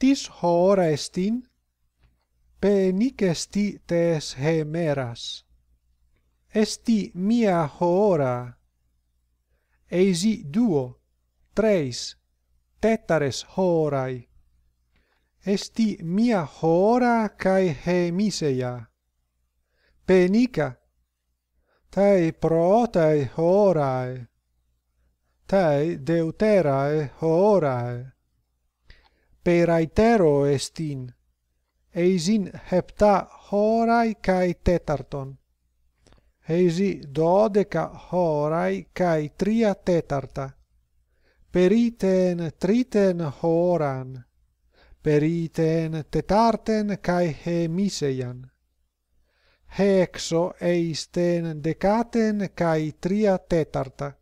tis hora estin penic esti tes hemeras esti mia hora aesi duo tres tetares horai esti mia hora kai hemiseia penica tai prota e horai tai deutera horai per aetero estin, eisin hepta horai cae tetarton, eisi dodeca horai cae tria tetarta, periten triten horan, periten tetarten cae hemiseian, hexo eisten decaten cae tria tetarta.